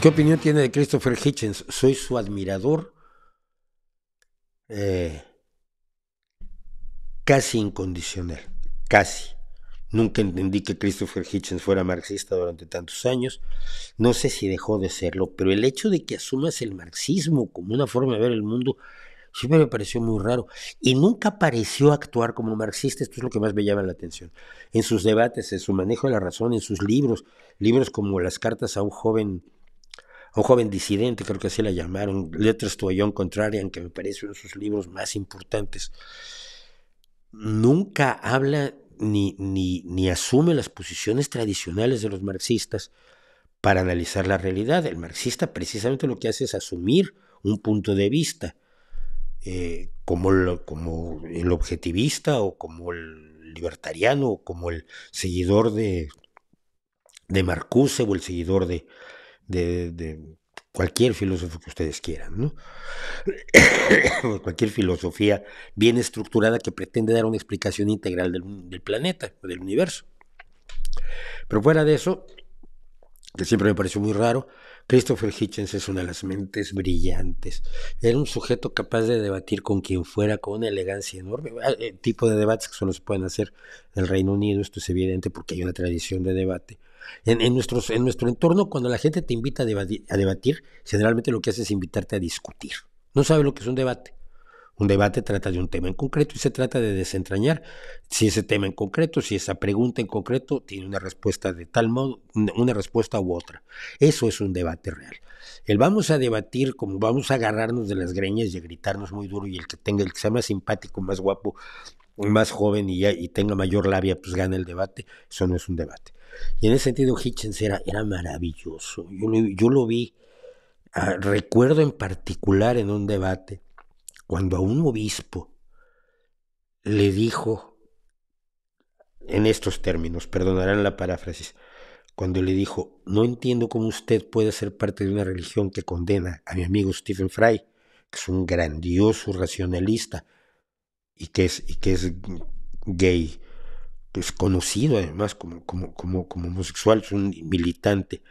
¿Qué opinión tiene de Christopher Hitchens? Soy su admirador. Eh, casi incondicional, casi. Nunca entendí que Christopher Hitchens fuera marxista durante tantos años. No sé si dejó de serlo, pero el hecho de que asumas el marxismo como una forma de ver el mundo siempre me pareció muy raro. Y nunca pareció actuar como marxista, esto es lo que más me llama la atención. En sus debates, en su manejo de la razón, en sus libros, libros como Las cartas a un joven un joven disidente, creo que así la llamaron, Letras tuyón Contrarian, que me parece uno de sus libros más importantes, nunca habla ni, ni, ni asume las posiciones tradicionales de los marxistas para analizar la realidad. El marxista precisamente lo que hace es asumir un punto de vista, eh, como, como el objetivista o como el libertariano o como el seguidor de, de Marcuse o el seguidor de, de, cualquier filósofo que ustedes quieran, ¿no? cualquier filosofía bien estructurada que pretende dar una explicación integral del, del planeta, del universo. Pero fuera de eso, que siempre me pareció muy raro, Christopher Hitchens es una de las mentes brillantes. Era un sujeto capaz de debatir con quien fuera con una elegancia enorme. Ah, el eh, tipo de debates que solo se pueden hacer en el Reino Unido, esto es evidente porque hay una tradición de debate en, en nuestro entorno, cuando la gente te invita a debatir, a debatir, generalmente lo que hace es invitarte a discutir. No sabe lo que es un debate. Un debate trata de un tema en concreto y se trata de desentrañar si ese tema en concreto, si esa pregunta en concreto tiene una respuesta de tal modo, una respuesta u otra. Eso es un debate real. El vamos a debatir, como vamos a agarrarnos de las greñas y a gritarnos muy duro y el que tenga, el que sea más simpático, más guapo, más joven y, y tenga mayor labia, pues gana el debate. Eso no es un debate. Y en ese sentido, Hitchens era, era maravilloso. Yo lo, yo lo vi, ah, recuerdo en particular en un debate, cuando a un obispo le dijo, en estos términos, perdonarán la paráfrasis, cuando le dijo, no entiendo cómo usted puede ser parte de una religión que condena a mi amigo Stephen Fry, que es un grandioso racionalista, y que es, y que es gay, pues conocido además como, como, como, como homosexual, es un militante,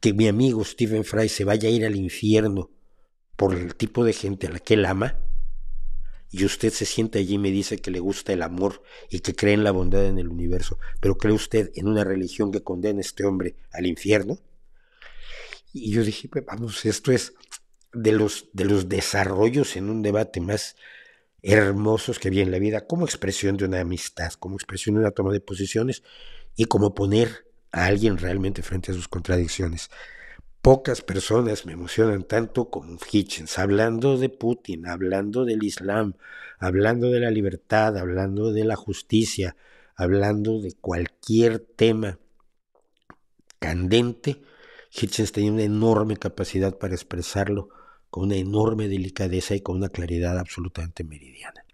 que mi amigo Stephen Fry se vaya a ir al infierno por el tipo de gente a la que él ama, y usted se sienta allí y me dice que le gusta el amor y que cree en la bondad en el universo, pero cree usted en una religión que condena a este hombre al infierno. Y yo dije, pues, vamos, esto es de los, de los desarrollos en un debate más hermosos que vi en la vida como expresión de una amistad, como expresión de una toma de posiciones y como poner a alguien realmente frente a sus contradicciones. Pocas personas me emocionan tanto como Hitchens, hablando de Putin, hablando del Islam, hablando de la libertad, hablando de la justicia, hablando de cualquier tema candente. Hitchens tenía una enorme capacidad para expresarlo con una enorme delicadeza y con una claridad absolutamente meridiana.